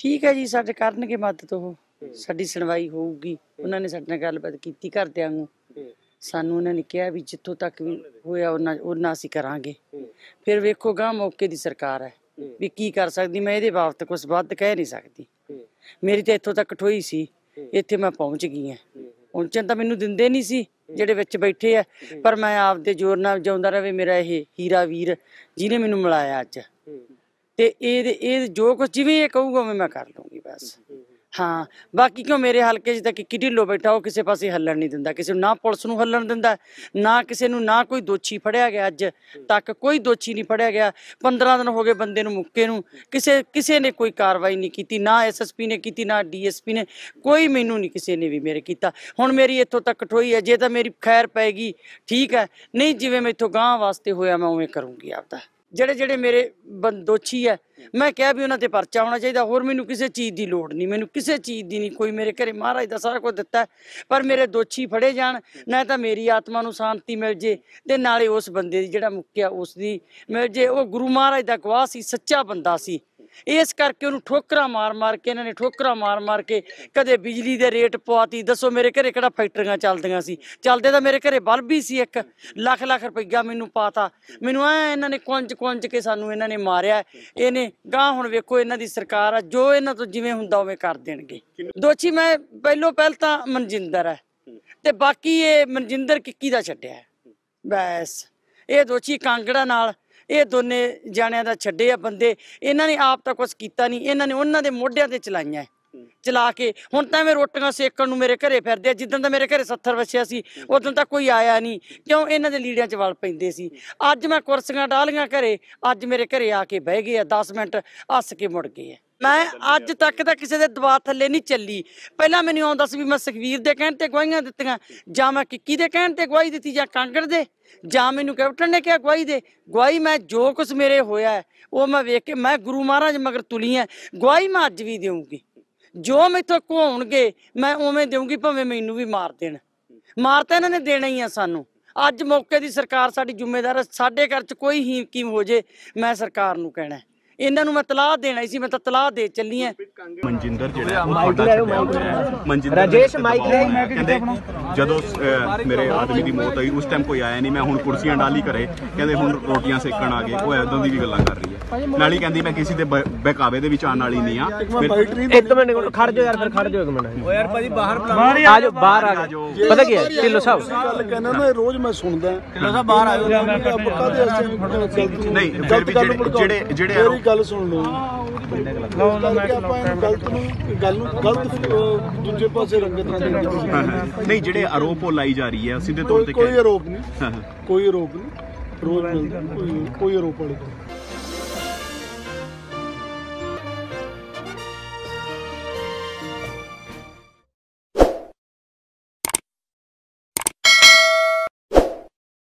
ਠੀਕ ਹੈ ਜੀ ਸਾਡੇ ਕਰਨਗੇ ਮਦਦ ਉਹ ਸਾਡੀ ਸੁਣਵਾਈ ਹੋਊਗੀ ਉਹਨਾਂ ਨੇ ਸਾਡੇ ਨਾਲ ਗੱਲਬਾਤ ਕੀਤੀ ਘਰਦਿਆਂ ਨੂੰ ਸਾਨੂੰ ਉਹਨਾਂ ਨੇ ਕਿਹਾ ਵੀ ਜਿੱਥੋਂ ਤੱਕ ਵੀ ਹੋਇਆ ਉਹਨਾਂ ਉਹਨਾਂ ਅਸੀਂ ਕਰਾਂਗੇ ਫਿਰ ਵੇਖੋ ਗਾ ਮੌਕੇ ਦੀ ਸਰਕਾਰ ਹੈ ਵੀ ਕੀ ਕਰ ਸਕਦੀ ਮੈਂ ਇਹਦੇ ਬਾਬਤ ਕੁਝ ਵੱਧ ਕਹਿ ਨਹੀਂ ਸਕਦੀ ਮੇਰੀ ਤਾਂ ਇੱਥੋਂ ਤੱਕ ਠੋਈ ਸੀ ਇੱਥੇ ਮੈਂ ਪਹੁੰਚ ਗਈ ਹਾਂ ਪਹੁੰਚਣ ਤਾਂ ਮੈਨੂੰ ਦਿੰਦੇ ਨਹੀਂ ਸੀ ਜਿਹੜੇ ਵਿੱਚ ਬੈਠੇ ਆ ਪਰ ਮੈਂ ਆਪਦੇ ਜ਼ੋਰ ਨਾਲ ਜਾਉਂਦਾ ਰਵੇ ਮੇਰਾ ਇਹ ਹੀਰਾ ਵੀਰ ਜਿਹਨੇ ਮੈਨੂੰ ਮਿਲਾਇਆ ਅੱਜ ਤੇ ਇਹ ਇਹ ਜੋ ਕੁਝ ਜਿਵੇਂ ਇਹ ਕਹੂਗਾ ਮੈਂ ਮੈਂ ਕਰ ਲੂੰਗੀ ਬਸ ਹਾਂ ਬਾਕੀ ਕਿਉਂ ਮੇਰੇ ਹਲਕੇ 'ਚ ਤਾਂ ਕਿ ਢਿੱਲੋ ਬੈਠਾ ਉਹ ਕਿਸੇ ਪਾਸੇ ਹੱਲਣ ਨਹੀਂ ਦਿੰਦਾ ਕਿਸੇ ਨੂੰ ਨਾ ਪੁਲਿਸ ਨੂੰ ਹੱਲਣ ਦਿੰਦਾ ਨਾ ਕਿਸੇ ਨੂੰ ਨਾ ਕੋਈ ਦੋਛੀ ਫੜਿਆ ਗਿਆ ਅੱਜ ਤੱਕ ਕੋਈ ਦੋਛੀ ਨਹੀਂ ਫੜਿਆ ਗਿਆ 15 ਦਿਨ ਹੋ ਗਏ ਬੰਦੇ ਨੂੰ ਮੁੱਕੇ ਨੂੰ ਕਿਸੇ ਕਿਸੇ ਨੇ ਕੋਈ ਕਾਰਵਾਈ ਨਹੀਂ ਕੀਤੀ ਨਾ ਐਸਐਸਪੀ ਨੇ ਕੀਤੀ ਨਾ ਡੀਐਸਪੀ ਨੇ ਕੋਈ ਮੈਨੂੰ ਨਹੀਂ ਕਿਸੇ ਨੇ ਵੀ ਮੇਰੇ ਕੀਤਾ ਹੁਣ ਮੇਰੀ ਇੱਥੋਂ ਤੱਕ ਠੋਈ ਹੈ ਜੇ ਤਾਂ ਮੇਰੀ ਖੈਰ ਪੈਗੀ ਠੀਕ ਹੈ ਨਹੀਂ ਜਿਵੇਂ ਮੈਥੋਂ ਗਾਂ ਵਾਸਤੇ ਹੋਇਆ ਮੈਂ ਉਵੇਂ ਕਰੂੰਗੀ ਆਪਦਾ ਜਿਹੜੇ ਜਿਹੜੇ ਮੇਰੇ ਬੰਦੋਚੀ ਹੈ ਮੈਂ ਕਿਹਾ ਵੀ ਉਹਨਾਂ ਤੇ ਪਰਚਾ ਹੋਣਾ ਚਾਹੀਦਾ ਹੋਰ ਮੈਨੂੰ ਕਿਸੇ ਚੀਜ਼ ਦੀ ਲੋੜ ਨਹੀਂ ਮੈਨੂੰ ਕਿਸੇ ਚੀਜ਼ ਦੀ ਨਹੀਂ ਕੋਈ ਮੇਰੇ ਘਰੇ ਮਹਾਰਾਜ ਦਾ ਸਾਰਾ ਕੁਝ ਦਿੱਤਾ ਪਰ ਮੇਰੇ ਦੋਚੀ ਫੜੇ ਜਾਣ ਨਾ ਤਾਂ ਮੇਰੀ ਆਤਮਾ ਨੂੰ ਸ਼ਾਂਤੀ ਮਿਲ ਜੇ ਤੇ ਨਾਲੇ ਉਸ ਬੰਦੇ ਦੀ ਜਿਹੜਾ ਮੁੱਕਿਆ ਉਸ ਦੀ ਮਿਲ ਜੇ ਉਹ ਗੁਰੂ ਮਹਾਰਾਜ ਦਾ ਗਵਾਹ ਸੀ ਸੱਚਾ ਬੰਦਾ ਸੀ ਇਸ ਕਰਕੇ ਉਹਨੂੰ ਠੋਕਰਾ ਮਾਰ-ਮਾਰ ਕੇ ਇਹਨਾਂ ਨੇ ਠੋਕਰਾ ਮਾਰ-ਮਾਰ ਕੇ ਕਦੇ ਬਿਜਲੀ ਦੇ ਰੇਟ ਪਵਾਤੀ ਦੱਸੋ ਮੇਰੇ ਘਰੇ ਕਿਹੜਾ ਫੈਕਟਰੀਆਂ ਚੱਲਦੀਆਂ ਸੀ ਚੱਲਦੇ ਤਾਂ ਮੇਰੇ ਘਰੇ ਬਲਬ ਹੀ ਸੀ ਇੱਕ ਲੱਖ ਲੱਖ ਰੁਪਈਆ ਮੈਨੂੰ ਪਾਤਾ ਮੈਨੂੰ ਐ ਇਹਨਾਂ ਨੇ ਕੁੰਜ-ਕੁੰਜ ਕੇ ਸਾਨੂੰ ਇਹਨਾਂ ਨੇ ਮਾਰਿਆ ਇਹਨੇ ਗਾਂ ਹੁਣ ਵੇਖੋ ਇਹਨਾਂ ਦੀ ਸਰਕਾਰ ਆ ਜੋ ਇਹਨਾਂ ਤੋਂ ਜਿਵੇਂ ਹੁੰਦਾ ਉਵੇਂ ਕਰ ਦੇਣਗੇ ਦੋਛੀ ਮੈਂ ਪਹਿਲੋਂ ਪਹਿਲ ਤਾਂ ਮਨਜਿੰਦਰ ਹੈ ਤੇ ਬਾਕੀ ਇਹ ਮਨਜਿੰਦਰ ਕਿੱਕੀ ਦਾ ਛੱਡਿਆ ਬੈਸ ਇਹ ਦੋਛੀ ਕਾਂਗੜਾ ਨਾਲ ਇਹ ਦੋਨੇ ਜਾਣਿਆਂ ਦਾ ਛੱਡੇ ਆ ਬੰਦੇ ਇਹਨਾਂ ਨੇ ਆਪ ਤਾਂ ਕੁਝ ਕੀਤਾ ਨਹੀਂ ਇਹਨਾਂ ਨੇ ਉਹਨਾਂ ਦੇ ਮੋਢਿਆਂ ਤੇ ਚਲਾਈਆਂ ਚਲਾ ਕੇ ਹੁਣ ਤਾਂ ਮੈਂ ਰੋਟੀਆਂ ਸੇਕਣ ਨੂੰ ਮੇਰੇ ਘਰੇ ਫਿਰਦੇ ਆ ਜਿੱਦਾਂ ਦਾ ਮੇਰੇ ਘਰੇ 70 ਵਸਿਆ ਸੀ ਉਦੋਂ ਤਾਂ ਕੋਈ ਆਇਆ ਨਹੀਂ ਕਿਉਂ ਇਹਨਾਂ ਦੇ ਲੀੜਿਆਂ 'ਚ ਵਲ ਪੈਂਦੇ ਸੀ ਅੱਜ ਮੈਂ ਕੁਰਸੀਆਂ ਡਾਲੀਆਂ ਘਰੇ ਅੱਜ ਮੇਰੇ ਘਰੇ ਆ ਕੇ ਬਹਿ ਗਏ ਆ 10 ਮਿੰਟ ਹੱਸ ਕੇ ਮੁੜ ਗਏ ਆ ਮੈਂ ਅੱਜ ਤੱਕ ਤਾਂ ਕਿਸੇ ਦੇ ਦਬਾਅ ਥੱਲੇ ਨਹੀਂ ਚੱਲੀ ਪਹਿਲਾਂ ਮੈਨੂੰ ਆਉਂਦਾ ਸੀ ਵੀ ਮੈਂ ਸੁਖਵੀਰ ਦੇ ਕਹਿਣ ਤੇ ਗਵਾਹੀਆਂ ਦਿੱਤੀਆਂ ਜਾਂ ਮੈਂ ਕਿੱਕੀ ਦੇ ਕਹਿਣ ਤੇ ਗਵਾਹੀ ਦਿੱਤੀ ਜਾਂ ਕਾਂਗੜ ਦੇ ਜਾਂ ਮੈਨੂੰ ਕੈਪਟਨ ਨੇ ਕਿਹਾ ਗਵਾਹੀ ਦੇ ਗਵਾਹੀ ਮੈਂ ਜੋ ਕੁਝ ਮੇਰੇ ਹੋਇਆ ਉਹ ਮੈਂ ਵੇਖ ਕੇ ਮੈਂ ਗੁਰੂ ਮਹਾਰਾਜ ਮਗਰ ਤੁਲੀ ਐ ਗਵਾਹੀ ਮੈਂ ਅੱਜ ਵੀ ਦੇਵਾਂਗੀ ਜੋ ਮੈਥੋਂ ਕੋਹਣਗੇ ਮੈਂ ਉਵੇਂ ਦੇਵਾਂਗੀ ਭਾਵੇਂ ਮੈਨੂੰ ਵੀ ਮਾਰ ਦੇਣ ਮਾਰ ਤਾਂ ਇਹਨਾਂ ਨੇ ਦੇਣਾ ਹੀ ਆ ਸਾਨੂੰ ਅੱਜ ਮੌਕੇ ਦੀ ਸਰਕਾਰ ਸਾਡੀ ਜ਼ਿੰਮੇਵਾਰ ਹੈ ਸਾਡੇ ਘਰ 'ਚ ਕੋਈ ਹੀਮ ਕੀਮ ਹੋ ਜੇ ਮੈਂ ਸਰਕਾਰ ਨੂੰ ਕਹਿਣਾ ਇਹਨਾਂ ਨੂੰ ਮੈਂ ਤਲਾਹ ਦੇਣਾ ਸੀ ਮੈਂ ਤਾਂ ਤਲਾਹ ਦੇ ਚੱਲੀ ਆਂ ਮਨਜਿੰਦਰ ਜਿਹੜਾ ਮਾਈਕ ਲੈ ਮਾਈਕ ਮਨਜਿੰਦਰ ਰਾਜੇਸ਼ ਮਾਈਕ ਲੈ ਕਹਿੰਦੇ ਜਦੋਂ ਮੇਰੇ ਆਦਮੀ ਦੀ ਮੌਤ ਹੋਈ ਉਸ ਟਾਈਮ ਕੋਈ ਆਇਆ ਨਹੀਂ ਮੈਂ ਹੁਣ ਕੁਰਸੀਆਂ ਡਾਲੀ ਘਰੇ ਕਹਿੰਦੇ ਹੁਣ ਰੋਟੀਆਂ ਸੇਕਣ ਆ ਗਏ ਉਹ ਐਦਾਂ ਦੀ ਵੀ ਗੱਲਾਂ ਕਰ ਰਹੀ ਹੈ ਨਾਲੀ ਕਹਿੰਦੀ ਮੈਂ ਕਿਸੇ ਦੇ ਬਹਿਕਾਵੇ ਦੇ ਵਿੱਚ ਆਣ ਵਾਲੀ ਨਹੀਂ ਆ ਇੱਕ ਮਿੰਟ ਖੜ ਜਾ ਯਾਰ ਫਿਰ ਖੜ ਜਾ ਇੱਕ ਮਿੰਟ ਓ ਯਾਰ ਭਾਜੀ ਬਾਹਰ ਬਾਹਰ ਆ ਜਾਓ ਬਾਹਰ ਆ ਜਾਓ ਪਤਾ ਕੀ ਹੈ ਢਿੱਲੋ ਸਾਹਿਬ ਗੱਲ ਕਹਿੰਦਾ ਮੈਂ ਰੋਜ਼ ਮੈਂ ਸੁਣਦਾ ਢਿੱਲੋ ਸਾਹਿਬ ਬਾਹਰ ਆਇਓ ਨਹੀਂ ਫਿਰ ਵੀ ਜਿਹੜੇ ਜਿਹੜੇ ਜਿਹੜੇ ਗੱਲ ਸੁਣ ਲਓ ਲਓ ਨਾ ਮੈਂ ਗਲਤ ਨੂੰ ਗੱਲ ਨੂੰ ਗਲਤ ਦੂਜੇ ਪਾਸੇ ਰੰਗਤ ਨਾ ਦੇਣ ਦੀ ਨਹੀਂ ਜਿਹੜੇ ਆਰੋਪ ਉਹ ਲਾਈ ਜਾ ਰਹੀ ਹੈ ਸਿੱਧੇ ਤੌਰ ਤੇ ਕੋਈ ਕਹਿ ਆਰੋਪ ਨਹੀਂ ਕੋਈ ਆਰੋਪ ਨਹੀਂ ਰੋਜ਼ ਮਿਲਦਾ ਕੋਈ ਕੋਈ ਆਰੋਪ ਵਾਲੀ ਨਹੀਂ।